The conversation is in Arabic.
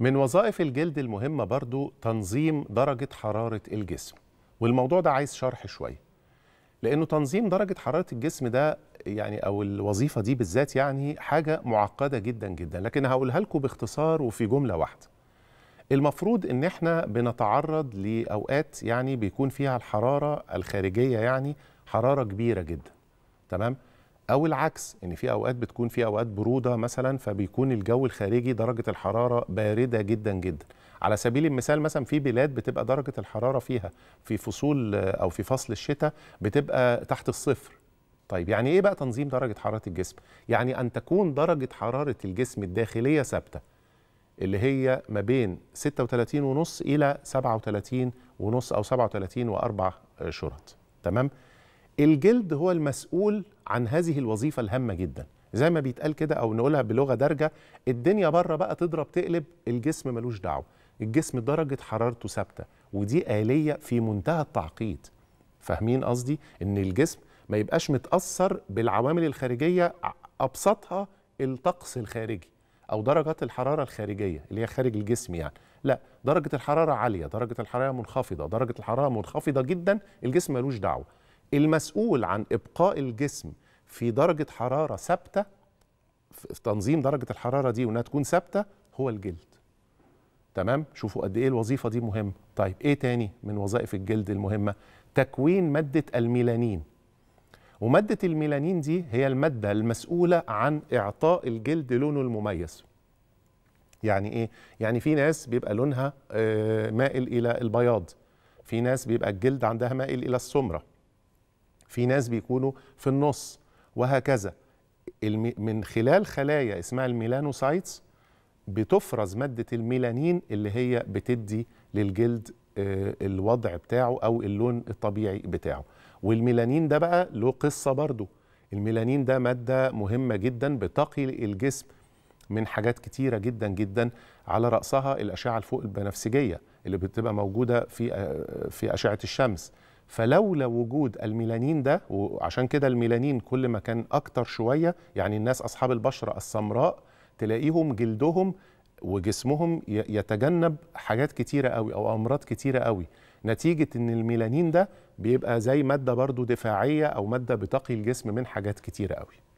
من وظائف الجلد المهمة برضو تنظيم درجة حرارة الجسم والموضوع ده عايز شرح شوية لأنه تنظيم درجة حرارة الجسم ده يعني أو الوظيفة دي بالذات يعني حاجة معقدة جدا جدا لكن هقولها لكم باختصار وفي جملة واحدة المفروض ان احنا بنتعرض لاوقات يعني بيكون فيها الحراره الخارجيه يعني حراره كبيره جدا تمام او العكس ان في اوقات بتكون في اوقات بروده مثلا فبيكون الجو الخارجي درجه الحراره بارده جدا جدا على سبيل المثال مثلا في بلاد بتبقى درجه الحراره فيها في فصول او في فصل الشتاء بتبقى تحت الصفر طيب يعني ايه بقى تنظيم درجه حراره الجسم يعني ان تكون درجه حراره الجسم الداخليه ثابته اللي هي ما بين 36 ونص الى 37 ونص او 37 واربع شرط تمام الجلد هو المسؤول عن هذه الوظيفه الهامه جدا زي ما بيتقال كده او نقولها بلغه دارجه الدنيا بره بقى تضرب تقلب الجسم ملوش دعوه الجسم درجه حرارته ثابته ودي اليه في منتهى التعقيد فاهمين قصدي ان الجسم ما يبقاش متاثر بالعوامل الخارجيه ابسطها الطقس الخارجي او درجات الحراره الخارجيه اللي هي خارج الجسم يعني لا درجه الحراره عاليه درجه الحراره منخفضه درجه الحراره منخفضه جدا الجسم ملوش دعوه المسؤول عن ابقاء الجسم في درجه حراره ثابته في تنظيم درجه الحراره دي وانها تكون ثابته هو الجلد تمام شوفوا قد ايه الوظيفه دي مهمه طيب ايه تاني من وظائف الجلد المهمه تكوين ماده الميلانين وماده الميلانين دي هي الماده المسؤوله عن اعطاء الجلد لونه المميز يعني ايه يعني في ناس بيبقى لونها آه، مائل الى البياض في ناس بيبقى الجلد عندها مائل الى السمره في ناس بيكونوا في النص وهكذا من خلال خلايا اسمها الميلانوسايتس بتفرز مادة الميلانين اللي هي بتدي للجلد آه، الوضع بتاعه أو اللون الطبيعي بتاعه والميلانين ده بقى له قصة برضه الميلانين ده مادة مهمة جدا بتقي الجسم من حاجات كتيرة جدا جدا على رأسها الأشعة الفوق البنفسجية اللي بتبقى موجودة في آه، في أشعة الشمس فلولا وجود الميلانين ده وعشان كده الميلانين كل ما كان اكتر شويه يعني الناس اصحاب البشره السمراء تلاقيهم جلدهم وجسمهم يتجنب حاجات كتيره قوي او امراض كتيره قوي نتيجه ان الميلانين ده بيبقى زي ماده برضو دفاعيه او ماده بتقي الجسم من حاجات كتيره قوي